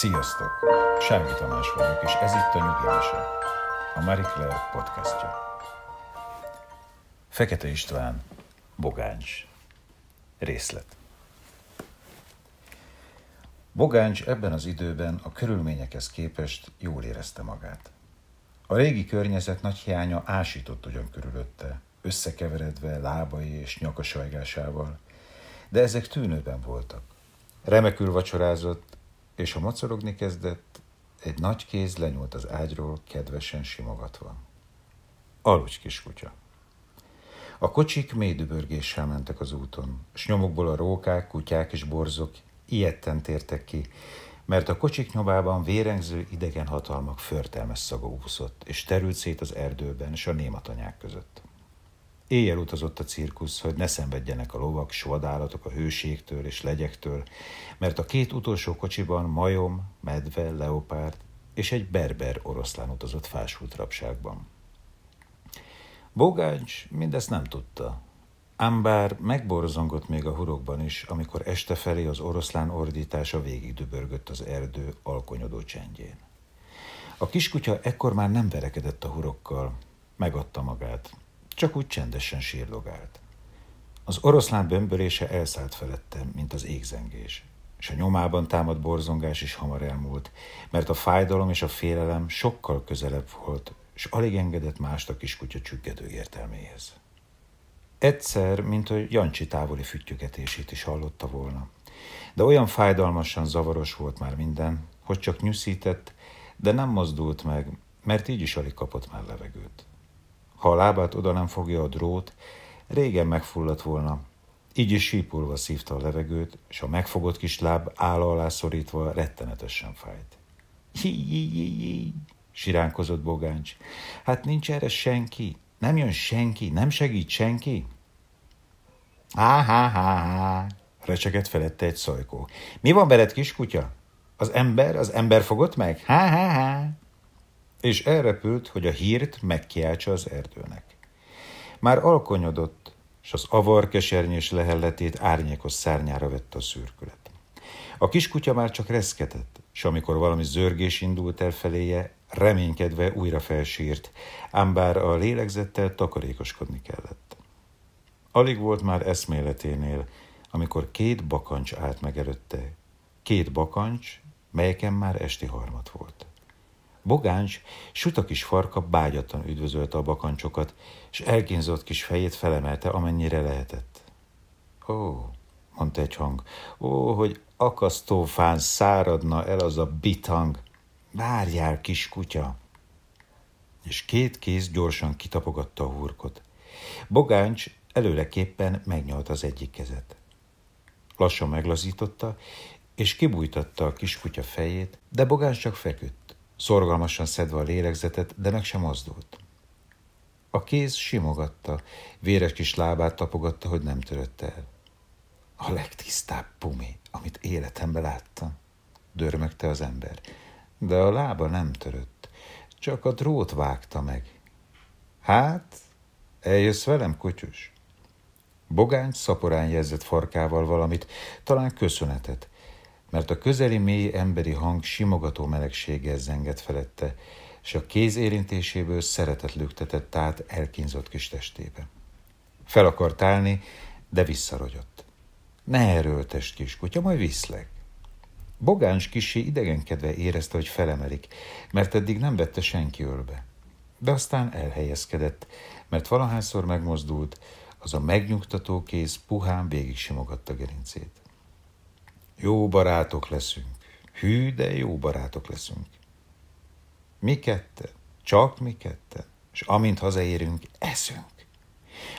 Sziasztok! Sági Tamás vagyok, és ez itt a Nyugdíjmese, a Marie Claire podcastja. Fekete István, Bogáncs. Részlet. Bogáncs ebben az időben a körülményekhez képest jól érezte magát. A régi környezet nagy hiánya ásított ugyan körülötte, összekeveredve lábai és nyakasajgásával, de ezek tűnőben voltak. Remekül vacsorázott, és ha macorogni kezdett, egy nagy kéz lenyúlt az ágyról, kedvesen simogatva. Aludj, kiskutya! A kocsik mély dübörgéssel mentek az úton, s nyomukból a rókák, kutyák és borzok ilyetten tértek ki, mert a kocsik nyomában vérengző idegen hatalmak förtelmes szaga úszott, és terült szét az erdőben és a nématanyák között. Éjjel utazott a cirkusz, hogy ne szenvedjenek a lovak, sovadállatok a hőségtől és legyektől, mert a két utolsó kocsiban majom, medve, leopárd és egy berber oroszlán utazott fásult rabságban. Bogács mindezt nem tudta, ám bár megborzongott még a hurokban is, amikor este felé az oroszlán ordítása végig dübörgött az erdő alkonyodó csendjén. A kiskutya ekkor már nem verekedett a hurokkal, megadta magát, csak úgy csendesen sírlogált. Az oroszlán bömbölése elszállt felettem, mint az égzengés, és a nyomában támadt borzongás is hamar elmúlt, mert a fájdalom és a félelem sokkal közelebb volt, és alig engedett mást a kiskutya csüggedő értelméhez. Egyszer, mint hogy Jancsi távoli füttyögetését is hallotta volna, de olyan fájdalmasan zavaros volt már minden, hogy csak nyűszített, de nem mozdult meg, mert így is alig kapott már levegőt. Ha a lábát oda nem fogja a drót, régen megfulladt volna. Így is sípulva szívta a levegőt, és a megfogott kis láb ála alá szorítva rettenetesen fájt. siránkozott Bogáncs. Hát nincs erre senki? Nem jön senki? Nem segít senki? Há, há, há, há, Recseket felette egy szajkó. Mi van veled, kiskutya? Az ember, az ember fogott meg? Há, há, há és elrepült, hogy a hírt megkiáltsa az erdőnek. Már alkonyodott, és az avar kesernyés lehelletét árnyékos szárnyára vette a szürkület. A kiskutya már csak reszketett, és amikor valami zörgés indult el feléje, reménykedve újra felsírt, ám bár a lélegzettel takarékoskodni kellett. Alig volt már eszméleténél, amikor két bakancs állt meg előtte. Két bakancs, melyeken már esti harmat volt. Bogáns, suta kis farka bágyatlan üdvözölte a bakancsokat, és elkínzott kis fejét felemelte, amennyire lehetett. Ó, mondta egy hang, ó, hogy akasztófán száradna el az a bitang. Várjál, kis kutya! És két kéz gyorsan kitapogatta a hurkot. Bogáncs előleképpen megnyalt az egyik kezet. Lassan meglazította, és kibújtatta a kiskutya fejét, de Bogáncs csak feküdt szorgalmasan szedve a lélegzetet, de meg sem mozdult. A kéz simogatta, véres kis lábát tapogatta, hogy nem törötte el. A legtisztább pumi, amit életemben láttam, dörmögte az ember, de a lába nem törött, csak a drót vágta meg. Hát, eljössz velem, kutyus? Bogány szaporán jelzett farkával valamit, talán köszönetet, mert a közeli mély emberi hang simogató melegséggel zengett felette, és a kéz érintéséből szeretet lüktetett át elkínzott kis testébe. Fel akart állni, de visszarogyott. Ne erőltest, kiskutya, majd viszlek. Bogáns kisé idegenkedve érezte, hogy felemelik, mert eddig nem vette senki ölbe. De aztán elhelyezkedett, mert valahányszor megmozdult, az a megnyugtató kéz puhán végig simogatta gerincét. Jó barátok leszünk. Hű, de jó barátok leszünk. Mi kette, csak mi kette, és amint hazaérünk, eszünk.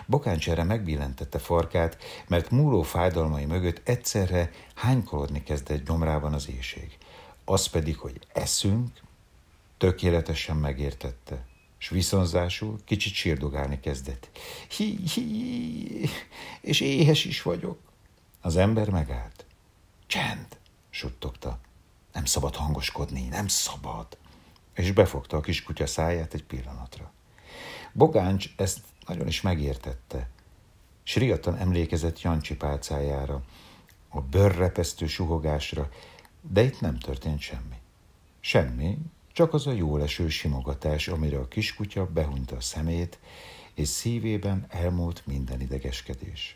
Bokáncs erre megbillentette farkát, mert múló fájdalmai mögött egyszerre hánykolodni kezdett gyomrában az éjség. Az pedig, hogy eszünk, tökéletesen megértette, és viszonzásul kicsit sírdogálni kezdett. Hi, hi, és éhes is vagyok. Az ember megállt. Csend! suttogta. Nem szabad hangoskodni, nem szabad! És befogta a kis kutya száját egy pillanatra. Bogáncs ezt nagyon is megértette. Sriatan emlékezett Jancsi pálcájára, a bőrrepesztő suhogásra, de itt nem történt semmi. Semmi, csak az a jóleső simogatás, amire a kiskutya behunyta a szemét, és szívében elmúlt minden idegeskedés.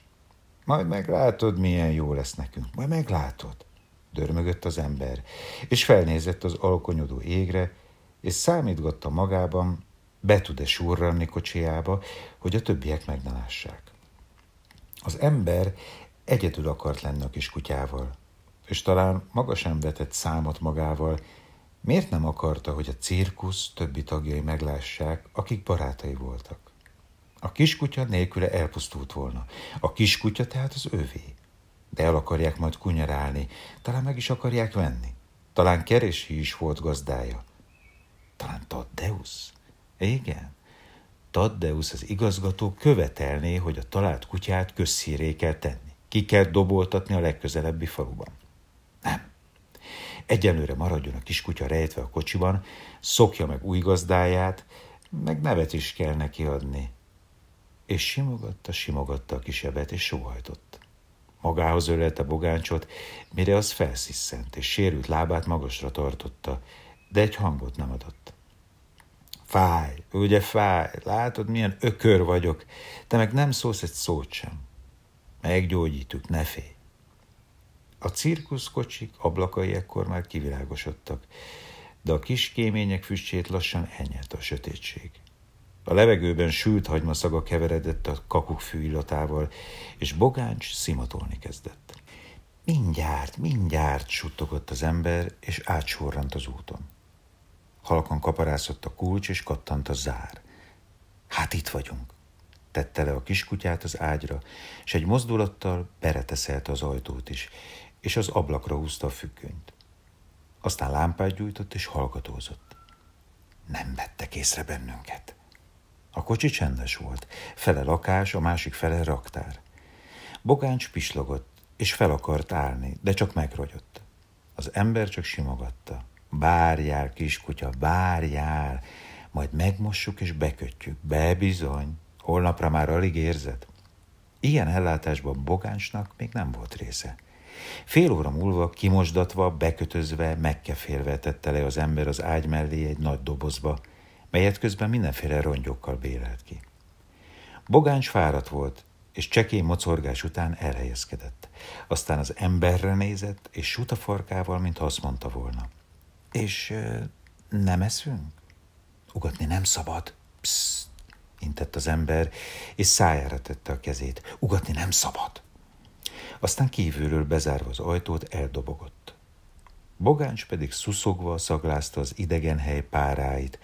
Majd meglátod, milyen jó lesz nekünk. Majd meglátod. Dörmögött az ember, és felnézett az alkonyodó égre, és számítgatta magában, be tud-e surranni kocsiába, hogy a többiek meg ne lássák. Az ember egyedül akart lenni a kis kutyával, és talán maga sem vetett számot magával, miért nem akarta, hogy a cirkusz többi tagjai meglássák, akik barátai voltak. A kiskutya nélküle elpusztult volna. A kiskutya tehát az övé. De el akarják majd kunyarálni, talán meg is akarják venni. Talán Keresi is volt gazdája. Talán Taddeusz? Igen. Taddeusz az igazgató követelné, hogy a talált kutyát közszíré kell tenni. Ki kell doboltatni a legközelebbi faluban. Nem. Egyenlőre maradjon a kiskutya rejtve a kocsiban, szokja meg új gazdáját, meg nevet is kell neki adni és simogatta, simogatta a kisebbet, és sóhajtott. Magához ölelte bogáncsot, mire az felsziszent, és sérült lábát magasra tartotta, de egy hangot nem adott. Fáj, ugye fáj, látod, milyen ökör vagyok, te meg nem szólsz egy szót sem. Meggyógyítjuk, ne félj. A cirkuszkocsik ablakai ekkor már kivilágosodtak, de a kis kémények füstjét lassan enyhet a sötétség. A levegőben sült hagymaszaga keveredett a kakukkfű illatával, és Bogáncs szimatolni kezdett. Mindjárt, mindjárt, suttogott az ember, és átsorrant az úton. Halkan kaparászott a kulcs, és kattant a zár. Hát itt vagyunk, tette le a kiskutyát az ágyra, és egy mozdulattal bereteszelte az ajtót is, és az ablakra húzta a függönyt. Aztán lámpát gyújtott, és hallgatózott. Nem vettek észre bennünket. A kocsi csendes volt, fele lakás, a másik fele raktár. Bogáncs pislogott, és fel akart állni, de csak megrogyott. Az ember csak simogatta. Bárjál, kiskutya, bárjál, majd megmossuk és bekötjük. Be bizony, holnapra már alig érzed. Ilyen ellátásban Bogáncsnak még nem volt része. Fél óra múlva, kimosdatva, bekötözve, megkefélve tette le az ember az ágy mellé egy nagy dobozba, melyet közben mindenféle rongyokkal bérelt ki. Bogáns fáradt volt, és csekély mocorgás után elhelyezkedett. Aztán az emberre nézett, és suta farkával, mintha azt mondta volna. És euh, nem eszünk? Ugatni nem szabad. Pszt! intett az ember, és szájára tette a kezét. Ugatni nem szabad. Aztán kívülről bezárva az ajtót eldobogott. Bogáns pedig szuszogva szaglázta az idegen hely páráit,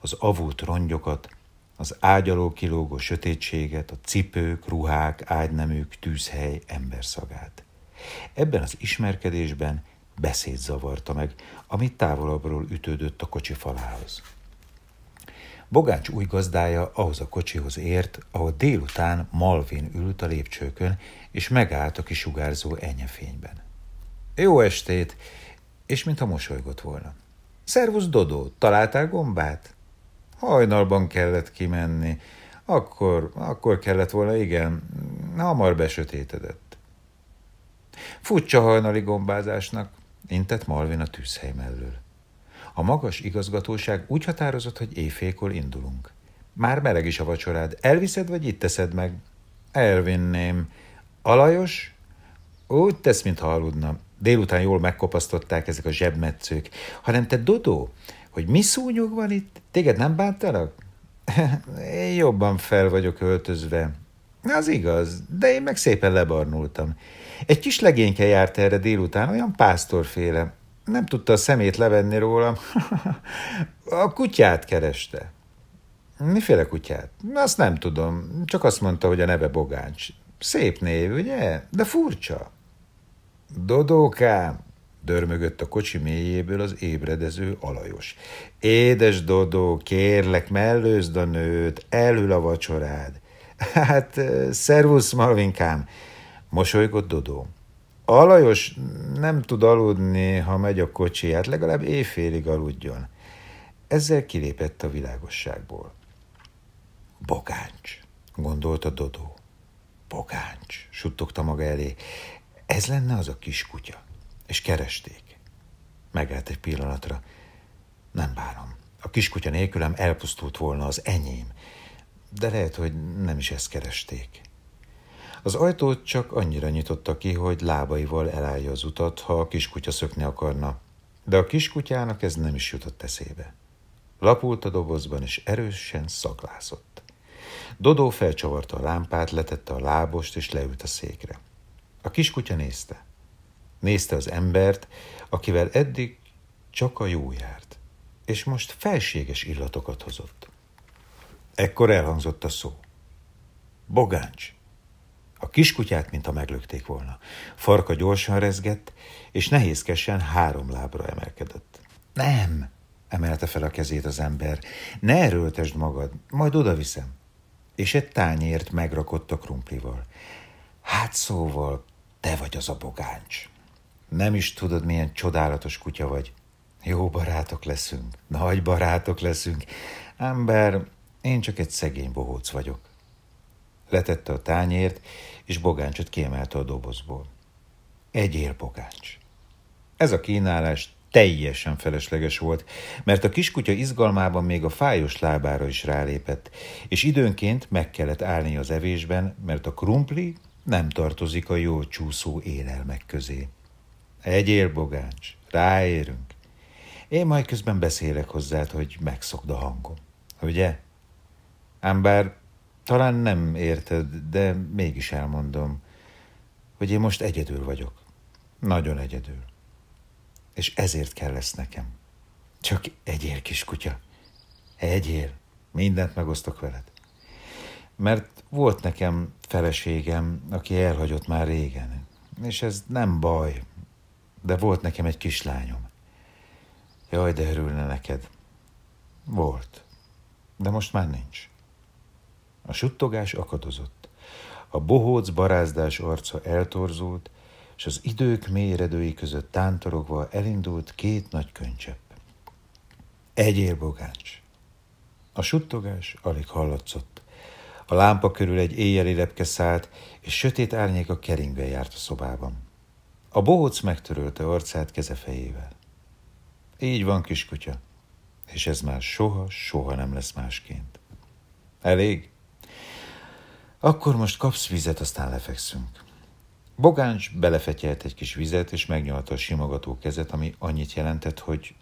az avult rongyokat, az ágyaló kilógó sötétséget, a cipők, ruhák, ágynemük, tűzhely, emberszagát. Ebben az ismerkedésben beszéd zavarta meg, amit távolabbról ütődött a kocsi falához. Bogács új gazdája ahhoz a kocsihoz ért, ahol délután Malvin ült a lépcsőkön, és megállt a kisugárzó enyefényben. Jó estét! És mintha mosolygott volna. Szervusz, Dodó, találtál gombát? Hajnalban kellett kimenni. Akkor, akkor kellett volna, igen, hamar besötétedett. Futcsa hajnali gombázásnak, intett Malvin a tűzhely mellől. A magas igazgatóság úgy határozott, hogy éjfélkor indulunk. Már meleg is a vacsorád. Elviszed, vagy itt teszed meg? Elvinném. Alajos? Úgy tesz, mintha aludna. Délután jól megkopasztották ezek a zsebmetszők. Hanem te, Dodó, hogy mi szúnyog van itt? Téged nem bántalak? én jobban fel vagyok öltözve. Az igaz, de én meg szépen lebarnultam. Egy kis legényke járt erre délután, olyan pásztorféle. Nem tudta a szemét levenni rólam. a kutyát kereste. Miféle kutyát? Azt nem tudom, csak azt mondta, hogy a neve Bogáncs. Szép név, ugye? De furcsa. Dodókám, dörmögött a kocsi mélyéből az ébredező alajos. Édes Dodó, kérlek, mellőzd a nőt, elül a vacsorád. Hát, szervusz, Malvinkám, mosolygott Dodó. Alajos nem tud aludni, ha megy a kocsi, hát legalább éjfélig aludjon. Ezzel kilépett a világosságból. Bogáncs, gondolta Dodó. Bogáncs, suttogta maga elé. Ez lenne az a kis kutya és keresték. Megállt egy pillanatra. Nem bánom. A kiskutya nélkülem elpusztult volna az enyém, de lehet, hogy nem is ezt keresték. Az ajtót csak annyira nyitotta ki, hogy lábaival elállja az utat, ha a kiskutya szökni akarna. De a kiskutyának ez nem is jutott eszébe. Lapult a dobozban, és erősen szaglászott. Dodó felcsavarta a lámpát, letette a lábost, és leült a székre. A kiskutya nézte. Nézte az embert, akivel eddig csak a jó járt, és most felséges illatokat hozott. Ekkor elhangzott a szó. Bogáncs. A kiskutyát, mintha meglökték volna. Farka gyorsan rezgett, és nehézkesen három lábra emelkedett. Nem, emelte fel a kezét az ember. Ne erőltesd magad, majd odaviszem. És egy tányért megrakott a krumplival. Hát szóval, te vagy az a bogáncs. Nem is tudod, milyen csodálatos kutya vagy. Jó barátok leszünk, nagy barátok leszünk. Ember, én csak egy szegény bohóc vagyok. Letette a tányért, és bogáncsot kiemelte a dobozból. Egy ér bogáncs. Ez a kínálás teljesen felesleges volt, mert a kiskutya izgalmában még a fájos lábára is rálépett, és időnként meg kellett állni az evésben, mert a krumpli nem tartozik a jó csúszó élelmek közé. Egyél, bogács, ráérünk. Én majd közben beszélek hozzád, hogy megszokd a hangom. Ugye? Ám bár talán nem érted, de mégis elmondom, hogy én most egyedül vagyok. Nagyon egyedül. És ezért kell lesz nekem. Csak egyél, kiskutya. Egyél. Mindent megosztok veled. Mert volt nekem feleségem, aki elhagyott már régen. És ez nem baj, de volt nekem egy kislányom. Jaj, de örülne neked. Volt, de most már nincs. A suttogás akadozott. A bohóc barázdás arca eltorzult, és az idők mélyredői között tántorogva elindult két nagy könycsepp. Egyél bogáncs. A suttogás alig hallatszott. A lámpa körül egy éjjeli lepke szállt, és sötét árnyék a keringve járt a szobában. A bohóc megtörölte arcát kezefejével. Így van, kiskutya, és ez már soha, soha nem lesz másként. Elég? Akkor most kapsz vizet, aztán lefekszünk. Bogáncs belefetyelt egy kis vizet, és megnyalta a simogató kezet, ami annyit jelentett, hogy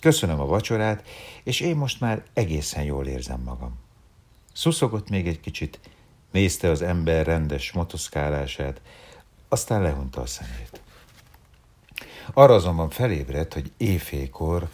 köszönöm a vacsorát, és én most már egészen jól érzem magam. Szuszogott még egy kicsit, nézte az ember rendes motoszkálását, aztán lehunta a szemét. Arra azonban felébredt, hogy éjfélkor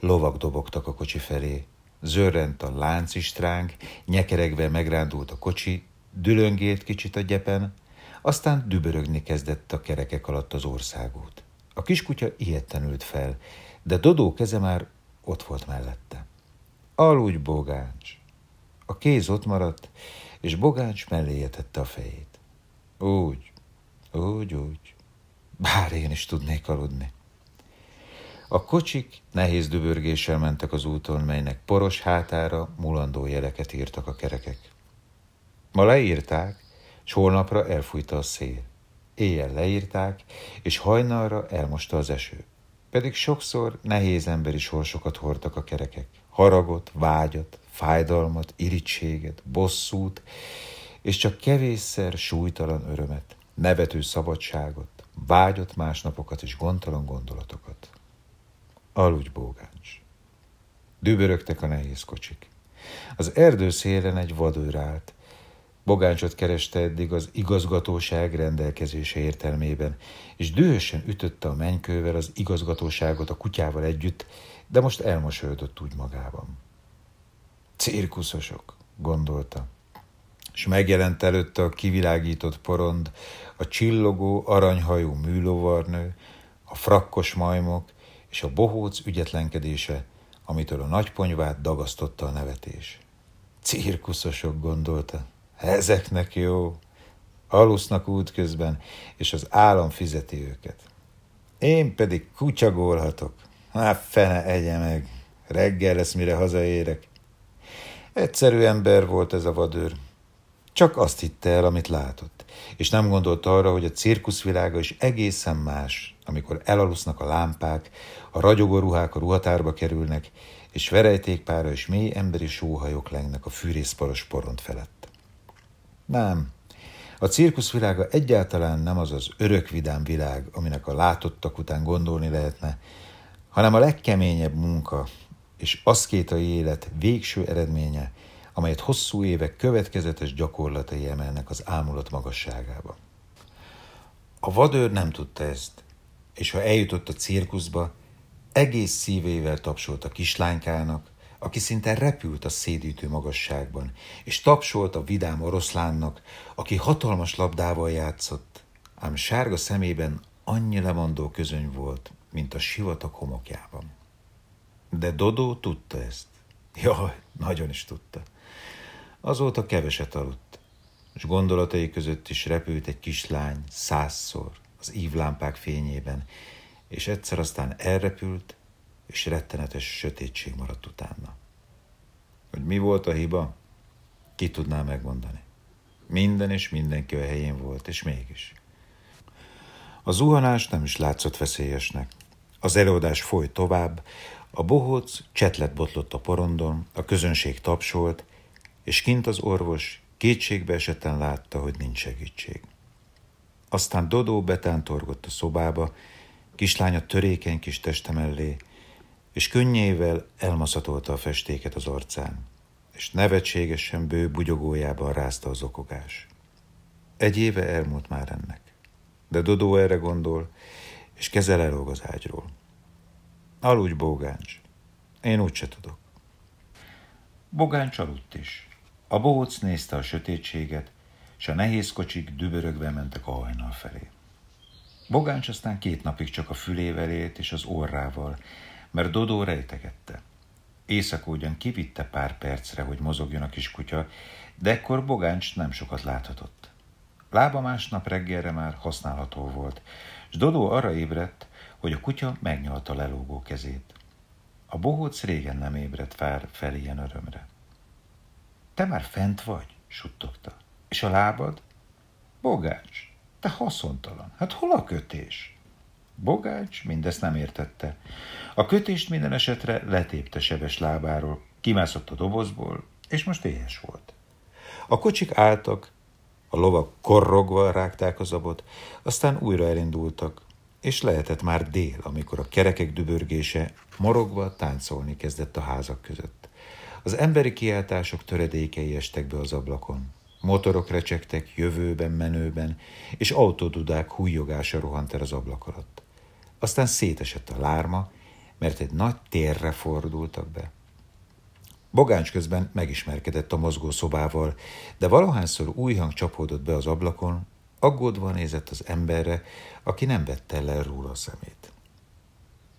lovak dobogtak a kocsi felé. Zörrent a láncistránk, nyekeregve megrándult a kocsi, dülöngélt kicsit a gyepen, aztán dübörögni kezdett a kerekek alatt az országút. A kiskutya ilyetten ült fel, de Dodó keze már ott volt mellette. Aludj, Bogács! A kéz ott maradt, és Bogács melléje tette a fejét. Úgy, úgy, úgy bár én is tudnék aludni. A kocsik nehéz dübörgéssel mentek az úton, melynek poros hátára mulandó jeleket írtak a kerekek. Ma leírták, s holnapra elfújta a szél. Éjjel leírták, és hajnalra elmosta az eső. Pedig sokszor nehéz emberi sorsokat hordtak a kerekek. Haragot, vágyat, fájdalmat, irigységet, bosszút, és csak kevésszer súlytalan örömet, nevető szabadságot, vágyott másnapokat és gondtalan gondolatokat. Aludj, bógáncs! Dübörögtek a nehéz kocsik. Az erdő szélen egy vadőr állt. Bogáncsot kereste eddig az igazgatóság rendelkezése értelmében, és dühösen ütötte a mennykővel az igazgatóságot a kutyával együtt, de most elmosődött úgy magában. Cirkuszosok, gondolta. És megjelent előtte a kivilágított porond, a csillogó, aranyhajú műlovarnő, a frakkos majmok és a bohóc ügyetlenkedése, amitől a nagyponyvát dagasztotta a nevetés. Cirkuszosok gondolta, ezeknek jó, alusznak útközben, és az állam fizeti őket. Én pedig kucsagolhatok, hát fene egye meg, reggel lesz, mire hazaérek. Egyszerű ember volt ez a vadőr, csak azt hitte el, amit látott és nem gondolt arra, hogy a cirkuszvilága is egészen más, amikor elalusznak a lámpák, a ragyogó ruhák a ruhatárba kerülnek, és verejtékpára és mély emberi sóhajok lengnek a fűrészparos poront felett. Nem, a cirkuszvilága egyáltalán nem az az örök vidám világ, aminek a látottak után gondolni lehetne, hanem a legkeményebb munka és aszkétai élet végső eredménye – amelyet hosszú évek következetes gyakorlatai emelnek az ámulat magasságába. A vadőr nem tudta ezt, és ha eljutott a cirkuszba, egész szívével tapsolt a kislánykának, aki szinte repült a szédítő magasságban, és tapsolt a vidám oroszlánnak, aki hatalmas labdával játszott, ám sárga szemében annyi lemondó közöny volt, mint a sivatag homokjában. De Dodó tudta ezt. Jaj, nagyon is tudta. Azóta keveset aludt, és gondolatai között is repült egy kislány százszor az ívlámpák fényében, és egyszer aztán elrepült, és rettenetes sötétség maradt utána. Hogy mi volt a hiba, ki tudná megmondani. Minden és mindenki a helyén volt, és mégis. A zuhanás nem is látszott veszélyesnek. Az előadás folyt tovább, a bohóc csetlet botlott a porondon, a közönség tapsolt, és kint az orvos kétségbe esetten látta, hogy nincs segítség. Aztán Dodó betántorgott a szobába, kislánya törékeny kis teste mellé, és könnyével elmaszatolta a festéket az arcán, és nevetségesen bő bugyogójában rázta az okogás. Egy éve elmúlt már ennek, de Dodó erre gondol, és kezel elóg az ágyról. Aludj, Bógáncs, én úgyse tudok. Bogáncs aludt is. A bohóc nézte a sötétséget, és a nehéz kocsik dübörögve mentek a hajnal felé. Bogáncs aztán két napig csak a fülével élt és az orrával, mert Dodó rejtegette. Éjszaka ugyan kivitte pár percre, hogy mozogjon a kis de ekkor Bogáncs nem sokat láthatott. Lába másnap reggelre már használható volt, és Dodó arra ébredt, hogy a kutya megnyalta lelógó kezét. A bohóc régen nem ébredt fel, fel ilyen örömre. Te már fent vagy, suttogta. És a lábad? Bogács, te haszontalan. Hát hol a kötés? Bogács mindezt nem értette. A kötést minden esetre letépte sebes lábáról, kimászott a dobozból, és most éhes volt. A kocsik álltak, a lovak korrogva rágták az abot, aztán újra elindultak, és lehetett már dél, amikor a kerekek dübörgése morogva táncolni kezdett a házak között. Az emberi kiáltások töredékei estek be az ablakon. Motorok recsegtek jövőben, menőben, és autódudák hújogása rohant el az ablak alatt. Aztán szétesett a lárma, mert egy nagy térre fordultak be. Bogáncs közben megismerkedett a mozgó szobával, de valahányszor új hang csapódott be az ablakon, aggódva nézett az emberre, aki nem vette le róla a szemét.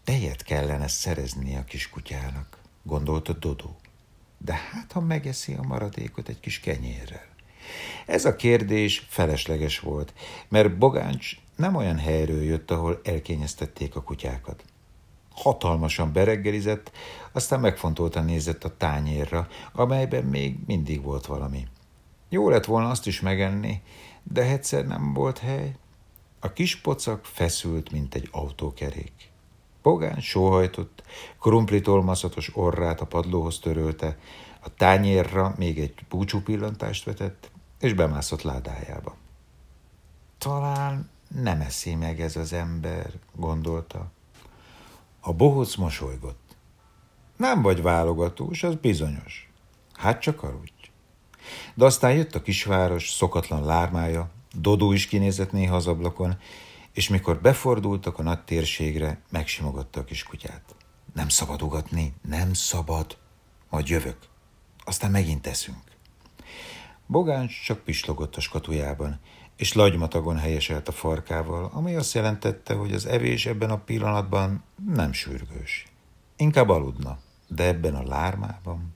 Tejet kellene szereznie a kiskutyának, gondolta Dodó de hát ha megeszi a maradékot egy kis kenyérrel. Ez a kérdés felesleges volt, mert Bogáncs nem olyan helyről jött, ahol elkényeztették a kutyákat. Hatalmasan bereggelizett, aztán megfontoltan nézett a tányérra, amelyben még mindig volt valami. Jó lett volna azt is megenni, de egyszer nem volt hely. A kis pocak feszült, mint egy autókerék. Bogán sóhajtott, krumplitolmaszatos orrát a padlóhoz törölte, a tányérra még egy búcsú pillantást vetett, és bemászott ládájába. Talán nem eszi meg ez az ember, gondolta. A bohóc mosolygott. Nem vagy válogatós, az bizonyos. Hát csak aludj. De aztán jött a kisváros, szokatlan lármája, Dodó is kinézett néha az ablakon, és mikor befordultak a nagy térségre, megsimogatta a kiskutyát. Nem szabad ugatni, nem szabad, majd jövök, aztán megint teszünk. Bogáns csak pislogott a skatujában, és lagymatagon helyeselt a farkával, ami azt jelentette, hogy az evés ebben a pillanatban nem sürgős. Inkább aludna, de ebben a lármában.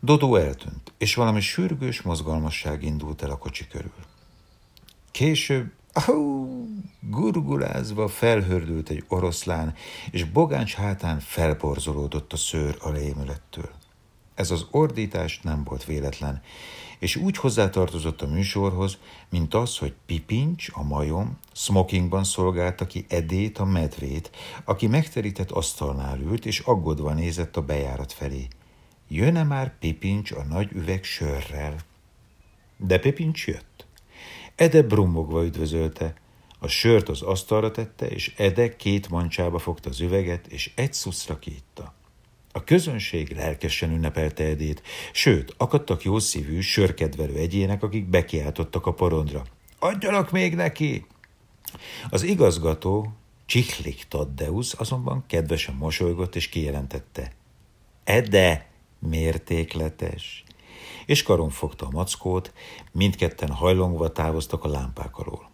Dodó eltűnt, és valami sürgős mozgalmasság indult el a kocsi körül. Később Ahú! Gurgulázva felhördült egy oroszlán, és bogáncs hátán felborzolódott a szőr a rémülettől. Ez az ordítás nem volt véletlen, és úgy hozzátartozott a műsorhoz, mint az, hogy Pipincs, a majom, smokingban szolgálta ki Edét, a medvét, aki megterített asztalnál ült, és aggódva nézett a bejárat felé. Jön-e már Pipincs a nagy üveg sörrel? De Pipincs jött. Ede brummogva üdvözölte. A sört az asztalra tette, és Ede két mancsába fogta az üveget, és egy szuszra kiitta. A közönség lelkesen ünnepelte Edét, sőt, akadtak jószívű, sörkedvelő egyének, akik bekiáltottak a porondra. Adjanak még neki! Az igazgató, Csihlik Taddeusz azonban kedvesen mosolygott és kijelentette. Ede mértékletes, és karon fogta a mackót, mindketten hajlongva távoztak a lámpák alól.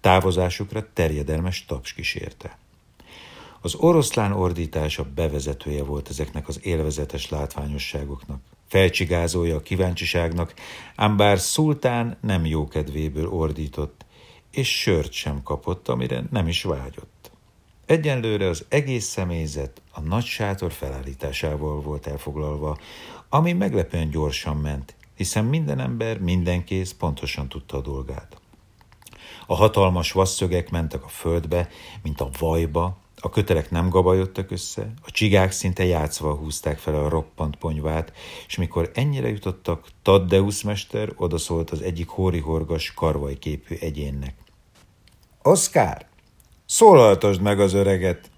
Távozásukra terjedelmes taps kísérte. Az oroszlán ordítása bevezetője volt ezeknek az élvezetes látványosságoknak, felcsigázója a kíváncsiságnak, ám bár szultán nem kedvéből ordított, és sört sem kapott, amire nem is vágyott. Egyenlőre az egész személyzet a nagy sátor felállításával volt elfoglalva, ami meglepően gyorsan ment, hiszen minden ember, minden kéz pontosan tudta a dolgát. A hatalmas vasszögek mentek a földbe, mint a vajba, a kötelek nem gabajodtak össze, a csigák szinte játszva húzták fel a roppant ponyvát, és mikor ennyire jutottak, Taddeusz mester odaszólt az egyik hórihorgas, karvajképű egyénnek. – Oszkár, szólaltasd meg az öreget!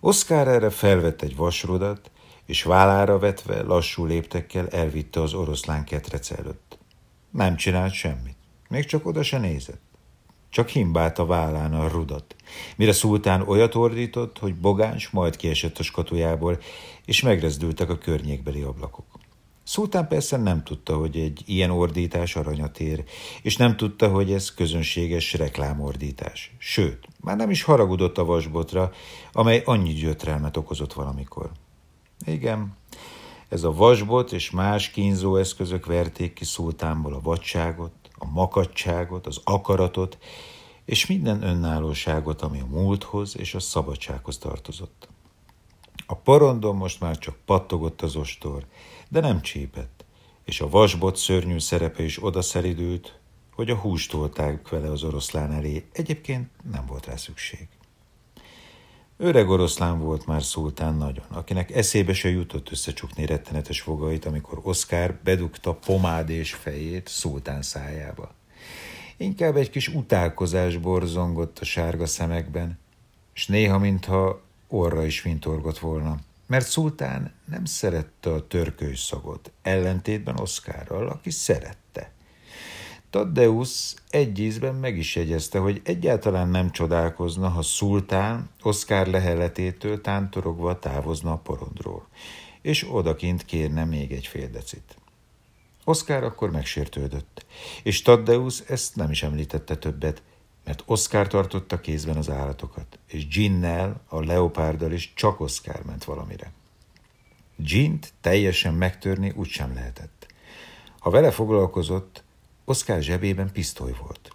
Oszkár erre felvett egy vasrudat, és vállára vetve lassú léptekkel elvitte az oroszlán ketrec előtt. Nem csinált semmit, még csak oda se nézett. Csak himbált a vállán a rudat, mire szultán olyat ordított, hogy bogáns majd kiesett a skatujából, és megrezdültek a környékbeli ablakok. Szultán persze nem tudta, hogy egy ilyen ordítás aranyat ér, és nem tudta, hogy ez közönséges reklámordítás. Sőt, már nem is haragudott a vasbotra, amely annyi gyötrelmet okozott valamikor. Igen, ez a vasbot és más kínzó eszközök verték ki szultánból a vadságot, a makadságot, az akaratot, és minden önállóságot, ami a múlthoz és a szabadsághoz tartozott. A parondon most már csak pattogott az ostor, de nem csípett, és a vasbot szörnyű szerepe is odaszeridült, hogy a hústolták vele az oroszlán elé, egyébként nem volt rá szükség. Öreg oroszlán volt már szultán nagyon, akinek eszébe se jutott összecsukni rettenetes fogait, amikor Oszkár bedugta pomád és fejét szultán szájába. Inkább egy kis utálkozás borzongott a sárga szemekben, és néha mintha orra is vintorgott volna. Mert szultán nem szerette a törkőszagot, ellentétben Oszkárral, aki szerette. Taddeusz egy ízben meg is jegyezte, hogy egyáltalán nem csodálkozna, ha szultán Oszkár leheletétől tántorogva távozna a porondról, és odakint kérne még egy fél decit. Oszkár akkor megsértődött, és Taddeusz ezt nem is említette többet, mert Oszkár tartotta kézben az állatokat, és Ginnel, a leopárdal is csak Oszkár ment valamire. Gint teljesen megtörni úgysem lehetett. Ha vele foglalkozott, Oszkár zsebében pisztoly volt.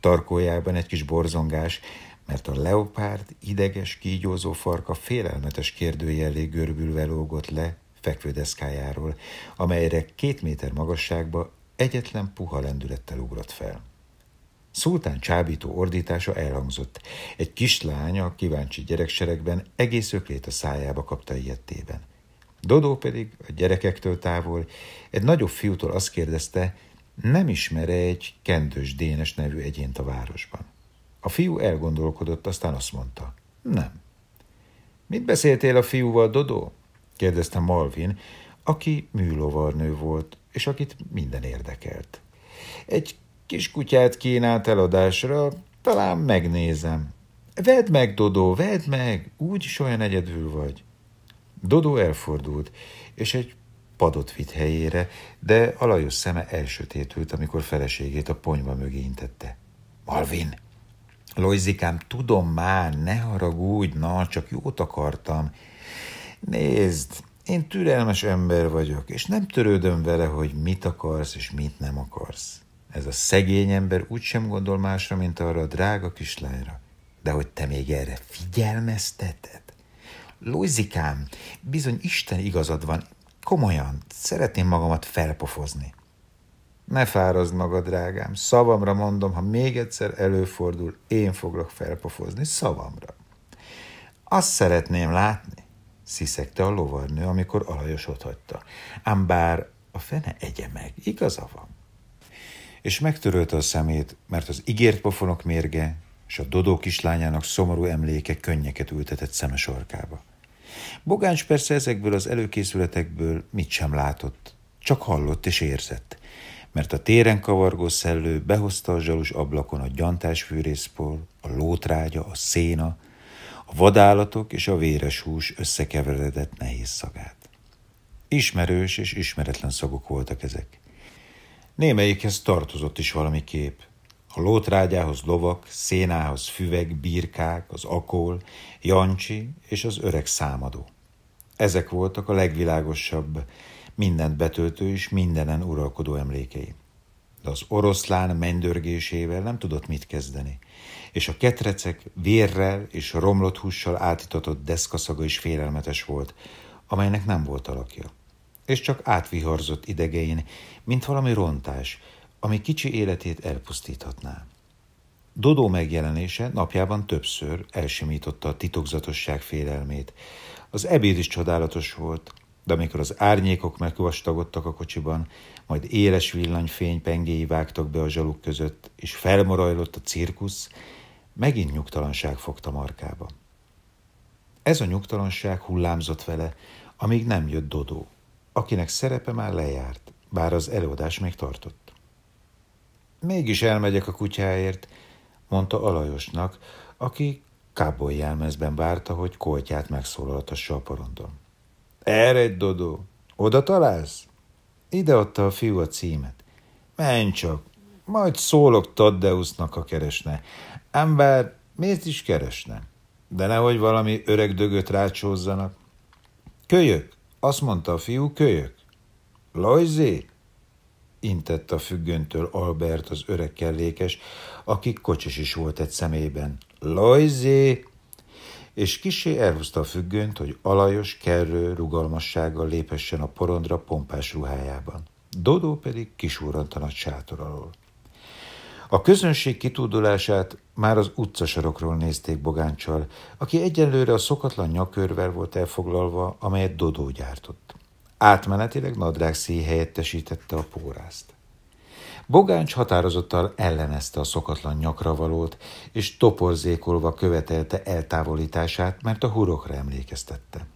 Tarkójában egy kis borzongás, mert a leopárd ideges, kígyózó farka félelmetes kérdőjellé görbülve lógott le fekvődeszkájáról, amelyre két méter magasságba egyetlen puha lendülettel ugrott fel. Szultán csábító ordítása elhangzott. Egy kislány a kíváncsi gyerekseregben egész öklét a szájába kapta ilyettében. Dodó pedig a gyerekektől távol egy nagyobb fiútól azt kérdezte, nem ismere egy Kendős Dénes nevű egyént a városban. A fiú elgondolkodott, aztán azt mondta. Nem. Mit beszéltél a fiúval, Dodó? kérdezte Malvin, aki műlovarnő volt, és akit minden érdekelt. Egy kis kutyát kínált eladásra, talán megnézem. Vedd meg, Dodó, vedd meg, Úgy is olyan egyedül vagy. Dodó elfordult, és egy padot vitt helyére, de Alajos szeme elsötétült, amikor feleségét a ponyva mögé intette. Alvin! Lojzikám, tudom már, ne haragudj, na, csak jót akartam. Nézd, én türelmes ember vagyok, és nem törődöm vele, hogy mit akarsz és mit nem akarsz. Ez a szegény ember úgy sem gondol másra, mint arra a drága kislányra. De hogy te még erre figyelmezteted? Lojzikám, bizony Isten igazad van, Komolyan, szeretném magamat felpofozni. Ne fárazd magad, drágám, szavamra mondom, ha még egyszer előfordul, én foglak felpofozni, szavamra. Azt szeretném látni, sziszegte a lovarnő, amikor otthagyta. Ám bár a fene egye meg, igaza van. És megtörölte a szemét, mert az ígért pofonok mérge és a Dodó kislányának szomorú emléke könnyeket ültetett szeme sarkába. Bogáns persze ezekből az előkészületekből mit sem látott, csak hallott és érzett, mert a téren kavargó szellő behozta a zsalus ablakon a gyantás fűrészpor, a lótrágya, a széna, a vadállatok és a véres hús összekeveredett nehéz szagát. Ismerős és ismeretlen szagok voltak ezek. Némelyikhez tartozott is valami kép, a lótrágyához lovak, szénához füvek, birkák, az akol, Jancsi és az öreg számadó. Ezek voltak a legvilágosabb, mindent betöltő és mindenen uralkodó emlékei. De az oroszlán mennydörgésével nem tudott mit kezdeni, és a ketrecek vérrel és romlott hússal átitatott deszkaszaga is félelmetes volt, amelynek nem volt alakja és csak átviharzott idegein, mint valami rontás, ami kicsi életét elpusztíthatná. Dodó megjelenése napjában többször elsimította a titokzatosság félelmét. Az ebéd is csodálatos volt, de amikor az árnyékok megvastagodtak a kocsiban, majd éles villanyfény pengéi vágtak be a zsaluk között, és felmorajlott a cirkusz, megint nyugtalanság fogta markába. Ez a nyugtalanság hullámzott vele, amíg nem jött Dodó, akinek szerepe már lejárt, bár az előadás még tartott. Mégis elmegyek a kutyáért, mondta Alajosnak, aki kábol jelmezben várta, hogy koltyát megszólaltassa a porondon. egy Dodó! Oda találsz? Ide adta a fiú a címet. Menj csak, majd szólok Taddeusznak, ha keresne. Ember, miért is keresne? De nehogy valami öreg dögöt rácsózzanak. Kölyök, azt mondta a fiú, kölyök. Lajzé, intett a függöntől Albert az öreg kellékes, aki kocsis is volt egy szemében. Lajzé! És kisé elhúzta a függönt, hogy alajos, kerrő rugalmassággal léphessen a porondra pompás ruhájában. Dodó pedig kisúrant a nagy sátor alól. A közönség kitúdulását már az utcasarokról nézték Bogáncsal, aki egyenlőre a szokatlan nyakörvel volt elfoglalva, amelyet Dodó gyártott. Átmenetileg nadrágszíj helyettesítette a pórázt. Bogáncs határozottan ellenezte a szokatlan nyakra valót, és toporzékolva követelte eltávolítását, mert a hurokra emlékeztette.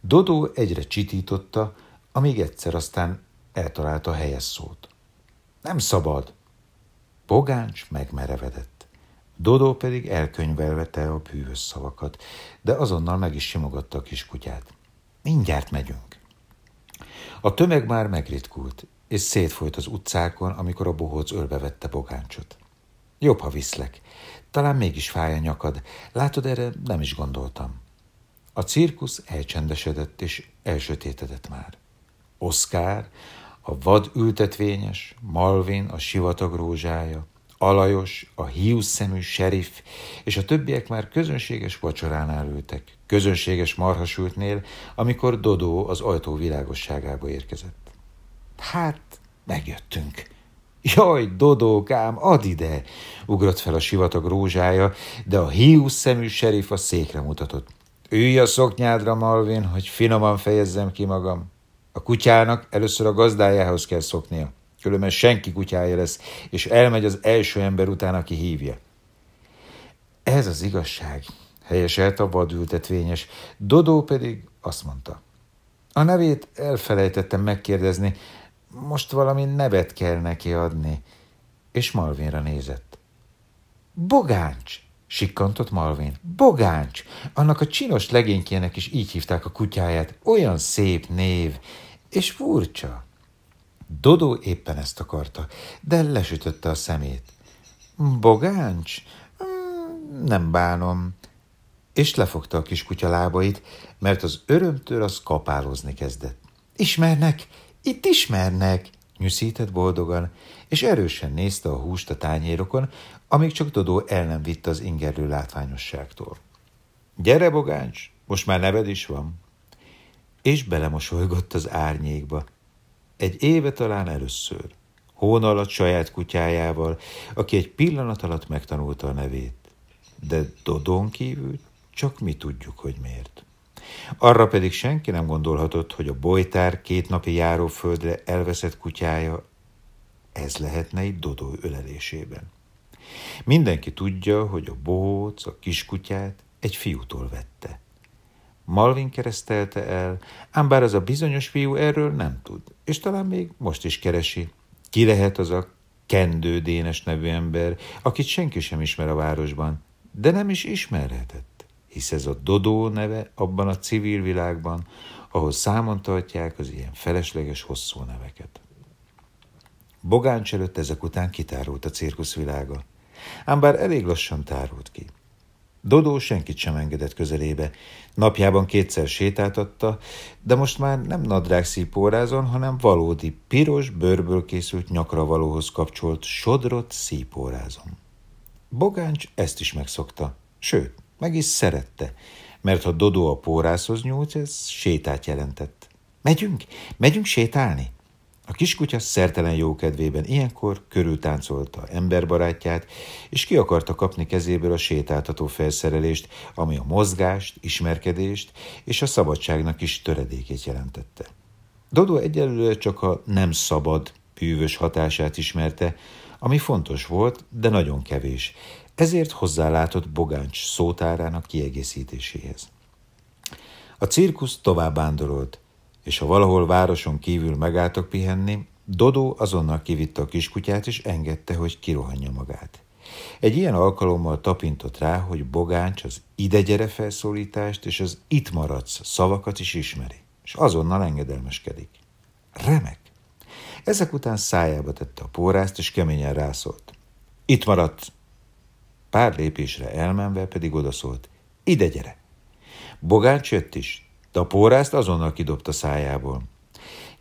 Dodó egyre csitította, amíg egyszer aztán eltalálta a helyes szót. Nem szabad! Bogáncs megmerevedett. Dodó pedig elkönyvelvete a bűvös szavakat, de azonnal meg is simogatta a kiskutyát. Mindjárt megyünk. A tömeg már megritkult, és szétfolyt az utcákon, amikor a bohóc ölbevette bogáncsot. Jobb, ha viszlek. Talán mégis fáj a nyakad. Látod, erre nem is gondoltam. A cirkusz elcsendesedett és elsötétedett már. Oszkár, a vad ültetvényes, Malvin a sivatag rózsája, Alajos, a hiúszemű serif, és a többiek már közönséges vacsoránál ültek, közönséges marhasültnél, amikor Dodó az ajtó világosságába érkezett. Hát, megjöttünk. Jaj, Dodókám, ad ide! Ugrott fel a sivatag rózsája, de a hiú szemű serif a székre mutatott. Ülj a szoknyádra, Malvin, hogy finoman fejezzem ki magam. A kutyának először a gazdájához kell szoknia, különben senki kutyája lesz, és elmegy az első ember után, aki hívja. Ez az igazság, helyeselt a vadültetvényes. Dodó pedig azt mondta. A nevét elfelejtettem megkérdezni, most valami nevet kell neki adni. És Malvinra nézett. Bogáncs! Sikkantott Malvin. Bogáncs! Annak a csinos legénykének is így hívták a kutyáját. Olyan szép név! És furcsa! Dodó éppen ezt akarta, de lesütötte a szemét. Bogáncs? Hmm, nem bánom és lefogta a kiskutya lábait, mert az örömtől az kapálozni kezdett. Ismernek, itt ismernek, nyűszített boldogan, és erősen nézte a húst a tányérokon, amíg csak Dodó el nem vitte az ingerlő látványosságtól. Gyere, bogáncs, most már neved is van. És belemosolygott az árnyékba. Egy éve talán először. Hón alatt saját kutyájával, aki egy pillanat alatt megtanulta a nevét. De Dodon kívül csak mi tudjuk, hogy miért. Arra pedig senki nem gondolhatott, hogy a bojtár két napi járóföldre elveszett kutyája ez lehetne egy Dodó ölelésében. Mindenki tudja, hogy a bohóc, a kiskutyát egy fiútól vette. Malvin keresztelte el, ám bár az a bizonyos fiú erről nem tud, és talán még most is keresi. Ki lehet az a kendődénes nevű ember, akit senki sem ismer a városban, de nem is ismerhetett hisz ez a Dodó neve abban a civil világban, ahol számon tartják az ilyen felesleges hosszú neveket. Bogáncs előtt ezek után kitárult a cirkuszvilága, ám bár elég lassan tárult ki. Dodó senkit sem engedett közelébe. Napjában kétszer sétáltatta, de most már nem nadrág szípórázon, hanem valódi piros bőrből készült nyakravalóhoz kapcsolt sodrot szípórázon. Bogáncs ezt is megszokta, sőt, meg is szerette, mert ha Dodó a pórászhoz nyújt, ez sétát jelentett. Megyünk? Megyünk sétálni? A kiskutya szertelen jókedvében ilyenkor körültáncolta emberbarátját, és ki akarta kapni kezéből a sétáltató felszerelést, ami a mozgást, ismerkedést és a szabadságnak is töredékét jelentette. Dodó egyelőre csak a nem szabad, bűvös hatását ismerte, ami fontos volt, de nagyon kevés, ezért hozzálátott Bogáncs szótárának kiegészítéséhez. A cirkusz tovább vándorolt, és ha valahol városon kívül megálltak pihenni, Dodó azonnal kivitte a kiskutyát, és engedte, hogy kirohanja magát. Egy ilyen alkalommal tapintott rá, hogy Bogáncs az idegyere felszólítást és az itt maradsz szavakat is ismeri, és azonnal engedelmeskedik. Remek! Ezek után szájába tette a pórázt, és keményen rászólt. Itt maradsz, Pár lépésre elmenve pedig odaszólt. Ide gyere! Bogács jött is, de a pórázt azonnal kidobta szájából.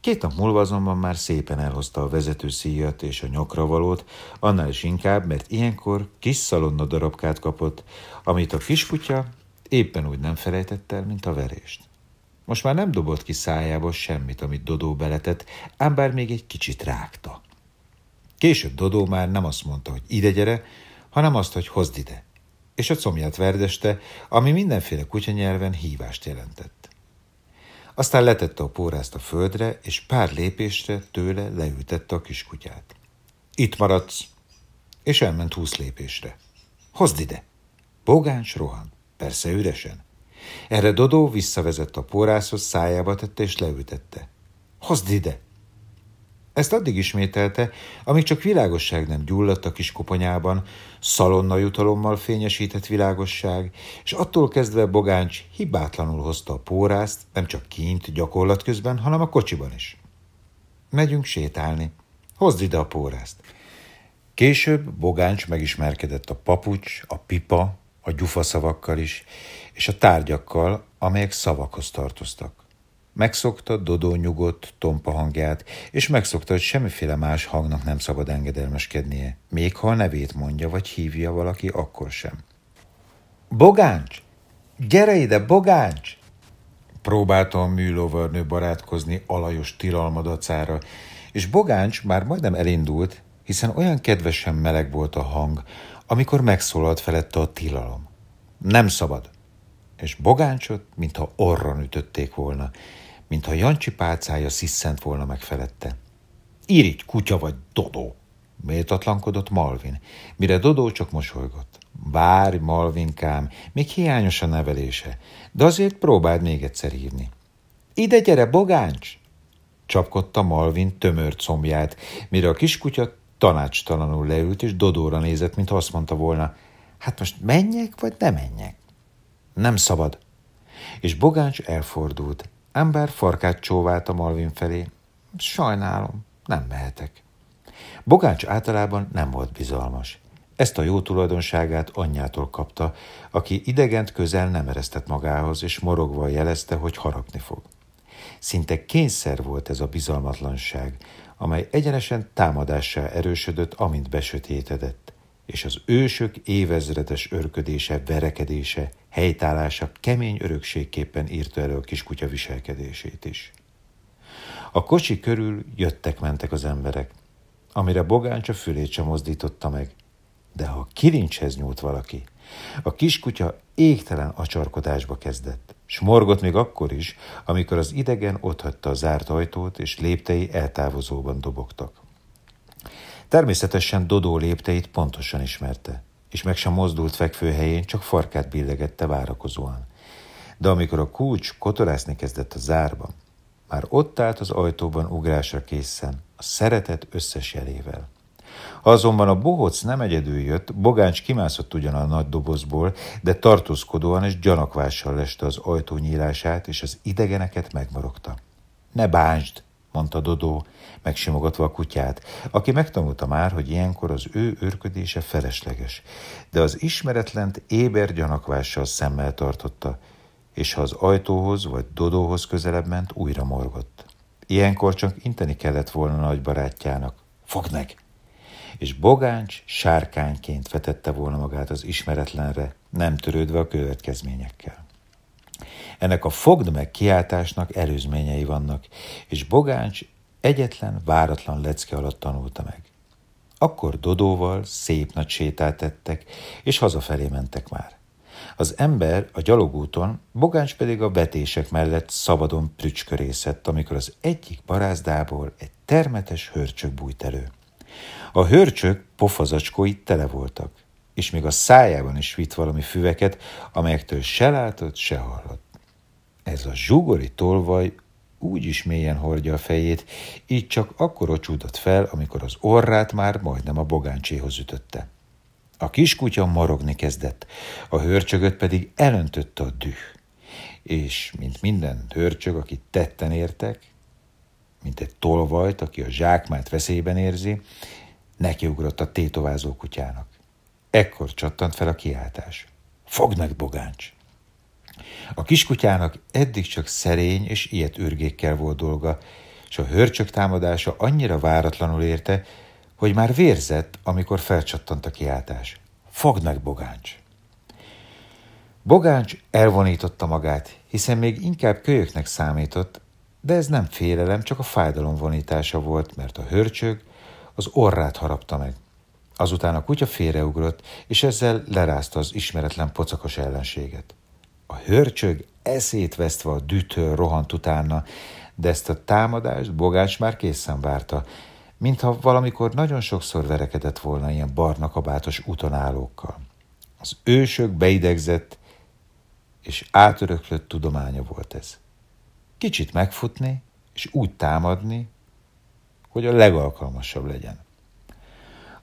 Két nap múlva azonban már szépen elhozta a vezető szíjat és a nyakravalót, annál is inkább, mert ilyenkor kis szalonna darabkát kapott, amit a kiskutya éppen úgy nem felejtett el, mint a verést. Most már nem dobott ki szájából semmit, amit Dodó beletett, ám bár még egy kicsit rágta. Később Dodó már nem azt mondta, hogy ide gyere, hanem azt, hogy hozd ide. És a comját verdeste, ami mindenféle kutyanyelven hívást jelentett. Aztán letette a pórázt a földre, és pár lépésre tőle leültette a kiskutyát. Itt maradsz! És elment húsz lépésre. Hozd ide! Bogáns rohan, persze üresen. Erre Dodó visszavezett a pórászhoz, szájába tette és leültette. Hozd ide! Ezt addig ismételte, amíg csak világosság nem gyulladt a kis koponyában, szalonna jutalommal fényesített világosság, és attól kezdve Bogáncs hibátlanul hozta a pórázt, nem csak kint gyakorlat közben, hanem a kocsiban is. Megyünk sétálni. Hozd ide a pórázt. Később Bogáncs megismerkedett a papucs, a pipa, a gyufaszavakkal is, és a tárgyakkal, amelyek szavakhoz tartoztak. Megszokta Dodó nyugodt, tompa hangját, és megszokta, hogy semmiféle más hangnak nem szabad engedelmeskednie, még ha a nevét mondja vagy hívja valaki, akkor sem. Bogáncs! Gyere ide, Bogáncs! Próbálta a műlóvernő barátkozni alajos tilalmadacára, és Bogáncs már majdnem elindult, hiszen olyan kedvesen meleg volt a hang, amikor megszólalt felette a tilalom. Nem szabad! És Bogáncsot, mintha orron ütötték volna, mintha Jancsi pálcája sziszent volna meg felette. Írj, kutya vagy, Dodó! Méltatlankodott Malvin, mire Dodó csak mosolygott. Várj, Malvinkám, még hiányos a nevelése, de azért próbáld még egyszer írni. Ide gyere, bogáncs! Csapkodta Malvin tömör combját, mire a kiskutya tanácstalanul leült, és Dodóra nézett, mint azt mondta volna, hát most menjek, vagy nem menjek? Nem szabad. És Bogáncs elfordult, Ember farkát csóvált a Malvin felé. Sajnálom, nem mehetek. Bogács általában nem volt bizalmas. Ezt a jó tulajdonságát anyjától kapta, aki idegent közel nem eresztett magához, és morogva jelezte, hogy harapni fog. Szinte kényszer volt ez a bizalmatlanság, amely egyenesen támadással erősödött, amint besötétedett és az ősök évezredes örködése, verekedése, helytállása kemény örökségképpen írta elő a kiskutya viselkedését is. A kocsi körül jöttek-mentek az emberek, amire Bogáncsa fülét sem mozdította meg. De ha a kilincshez nyúlt valaki, a kiskutya égtelen acsarkodásba kezdett. morgott még akkor is, amikor az idegen otthagyta a zárt ajtót, és léptei eltávozóban dobogtak. Természetesen Dodó lépteit pontosan ismerte, és meg sem mozdult fekvőhelyén, csak farkát billegette várakozóan. De amikor a kulcs kotorászni kezdett a zárban, már ott állt az ajtóban ugrásra készen, a szeretet összes jelével. Ha azonban a bohóc nem egyedül jött, Bogáncs kimászott ugyan a nagy dobozból, de tartózkodóan és gyanakvással leste az ajtó nyílását, és az idegeneket megmarogta. Ne bánsd, mondta Dodó, megsimogatva a kutyát, aki megtanulta már, hogy ilyenkor az ő őrködése felesleges, de az ismeretlent éber gyanakvással szemmel tartotta, és ha az ajtóhoz vagy Dodóhoz közelebb ment, újra morgott. Ilyenkor csak inteni kellett volna nagy barátjának. Fogd meg! És bogáncs sárkányként vetette volna magát az ismeretlenre, nem törődve a következményekkel. Ennek a fogd meg kiáltásnak előzményei vannak, és Bogáncs Egyetlen váratlan lecke alatt tanulta meg. Akkor Dodóval szép nagy sétát tettek, és hazafelé mentek már. Az ember a gyalogúton, Bogáns pedig a vetések mellett szabadon prücskörészett, amikor az egyik barázdából egy termetes hörcsök bújt elő. A hörcsök pofazacskói tele voltak, és még a szájában is vitt valami füveket, amelyektől se látott, se hallott. Ez a zsugori tolvaj úgy is mélyen hordja a fejét, így csak akkor ocsúdott fel, amikor az orrát már majdnem a bogáncséhoz ütötte. A kiskutya marogni kezdett, a hörcsögöt pedig elöntötte a düh. És, mint minden hörcsög, akit tetten értek, mint egy tolvajt, aki a zsákmát veszélyben érzi, nekiugrott a tétovázó kutyának. Ekkor csattant fel a kiáltás. Fogd meg, bogáncs! A kiskutyának eddig csak szerény és ilyet ürgékkel volt dolga, és a hörcsök támadása annyira váratlanul érte, hogy már vérzett, amikor felcsattant a kiáltás. Fogd meg, Bogáncs! Bogáncs elvonította magát, hiszen még inkább kölyöknek számított, de ez nem félelem, csak a fájdalom vonítása volt, mert a hörcsög az orrát harapta meg. Azután a kutya félreugrott, és ezzel lerázta az ismeretlen pocakos ellenséget. A hörcsög eszét vesztve a dűtől rohant utána, de ezt a támadást Bogács már készen várta, mintha valamikor nagyon sokszor verekedett volna ilyen barna kabátos utonállókkal. Az ősök beidegzett és átöröklött tudománya volt ez. Kicsit megfutni, és úgy támadni, hogy a legalkalmasabb legyen.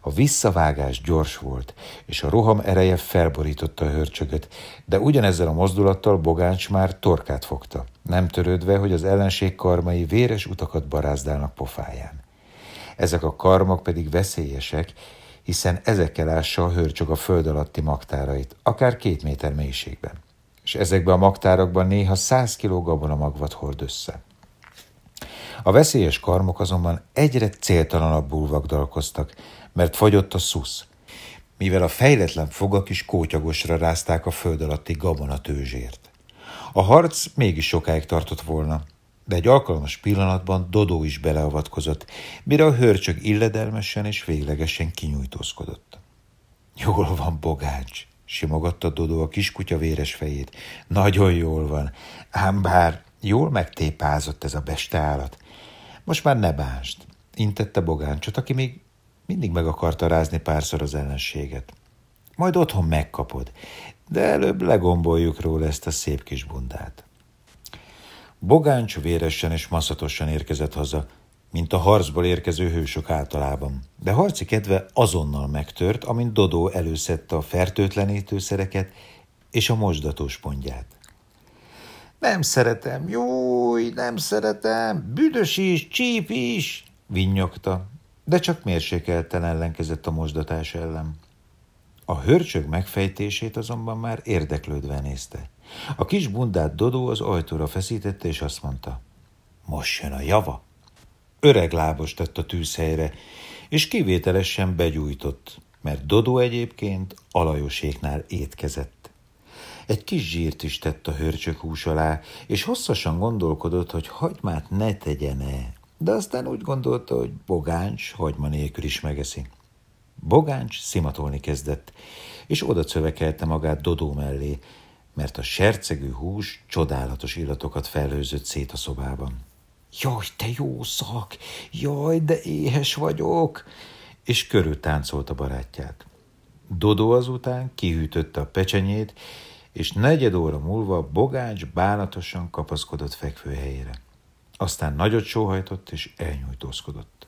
A visszavágás gyors volt, és a roham ereje felborította a hörcsögöt, de ugyanezzel a mozdulattal Bogáncs már torkát fogta, nem törődve, hogy az ellenség karmai véres utakat barázdálnak pofáján. Ezek a karmak pedig veszélyesek, hiszen ezekkel ássa a hörcsög a föld alatti magtárait, akár két méter mélységben. És ezekben a magtárakban néha száz kiló gabonamagvat hord össze. A veszélyes karmok azonban egyre céltalanabbul vagdalkoztak, mert fagyott a szusz. Mivel a fejletlen fogak is kótyagosra rázták a föld alatti gabonatőzsért. A harc mégis sokáig tartott volna, de egy alkalmas pillanatban Dodó is beleavatkozott, mire a hörcsög illedelmesen és véglegesen kinyújtózkodott. Jól van, bogács, simogatta Dodó a kiskutya véres fejét. Nagyon jól van, ám bár jól megtépázott ez a beste állat. Most már ne bánsd, intette bogáncsot, aki még mindig meg akarta rázni párszor az ellenséget. Majd otthon megkapod, de előbb legomboljuk róla ezt a szép kis bundát. Bogáncs véresen és maszatosan érkezett haza, mint a harcból érkező hősök általában. De harci kedve azonnal megtört, amint Dodó előszedte a fertőtlenítőszereket és a mosdatós pontját. Nem szeretem, jó, nem szeretem, büdös is, csíp is, vinnyogta de csak mérsékelten ellenkezett a mosdatás ellen. A hörcsög megfejtését azonban már érdeklődve nézte. A kis bundát Dodó az ajtóra feszítette, és azt mondta, most jön a java. Öreg lábos tett a tűzhelyre, és kivételesen begyújtott, mert Dodó egyébként alajoséknál étkezett. Egy kis zsírt is tett a hörcsök hús alá, és hosszasan gondolkodott, hogy hagymát ne tegyen de aztán úgy gondolta, hogy bogáncs hagyma nélkül is megeszi. Bogáncs szimatolni kezdett, és oda cövekelte magát Dodó mellé, mert a sercegű hús csodálatos illatokat felhőzött szét a szobában. Jaj, te jó szak! Jaj, de éhes vagyok! És körül táncolt a barátját. Dodó azután kihűtötte a pecsenyét, és negyed óra múlva Bogács bánatosan kapaszkodott fekvőhelyére. Aztán nagyot sóhajtott és elnyújtózkodott.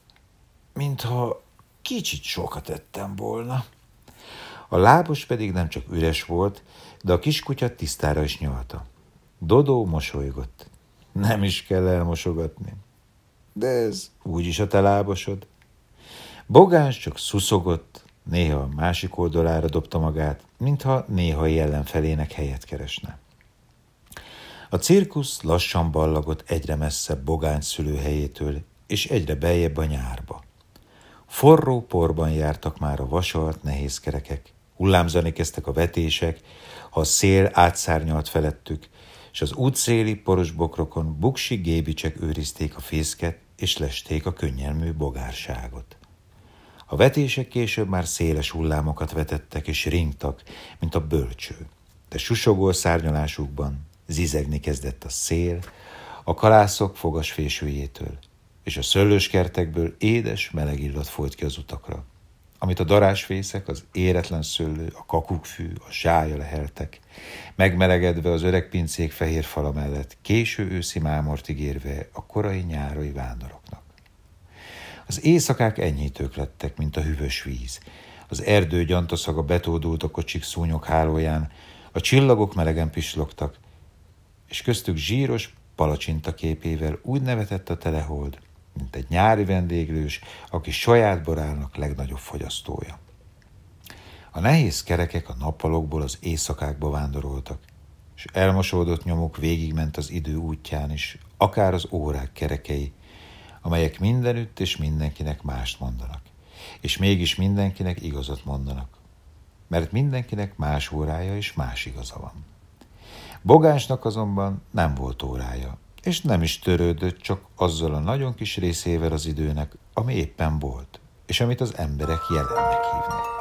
Mintha kicsit sokat ettem volna. A lábos pedig nem csak üres volt, de a kiskutya tisztára is nyalta. Dodó mosolygott. Nem is kell elmosogatni. De ez úgyis a te lábosod. Bogáns csak szuszogott, néha a másik oldalára dobta magát, mintha néha felének helyet keresne. A cirkusz lassan ballagott egyre messzebb Bogány szülőhelyétől, és egyre beljebb a nyárba. Forró porban jártak már a vasalt nehéz kerekek, hullámzani kezdtek a vetések, ha a szél átszárnyalt felettük, és az útszéli poros bokrokon buksi gébicsek őrizték a fészket, és lesték a könnyelmű bogárságot. A vetések később már széles hullámokat vetettek és ringtak, mint a bölcső, de susogó szárnyalásukban zizegni kezdett a szél, a kalászok fésőjétől, és a kertekből édes, meleg illat folyt ki az utakra, amit a darásfészek, az éretlen szőlő, a kakukkfű, a zsája leheltek, megmelegedve az öreg pincék fehér fala mellett, késő őszi mámort ígérve a korai nyárai vándoroknak. Az éjszakák enyhítők lettek, mint a hűvös víz, az erdő gyantaszaga betódult a kocsik szúnyog hálóján, a csillagok melegen pislogtak, és köztük zsíros palacsinta képével úgy nevetett a telehold, mint egy nyári vendéglős, aki saját borának legnagyobb fogyasztója. A nehéz kerekek a nappalokból az éjszakákba vándoroltak, és elmosódott nyomuk végigment az idő útján is, akár az órák kerekei, amelyek mindenütt és mindenkinek mást mondanak, és mégis mindenkinek igazat mondanak, mert mindenkinek más órája és más igaza van. Bogásnak azonban nem volt órája, és nem is törődött csak azzal a nagyon kis részével az időnek, ami éppen volt, és amit az emberek jelennek hívnak.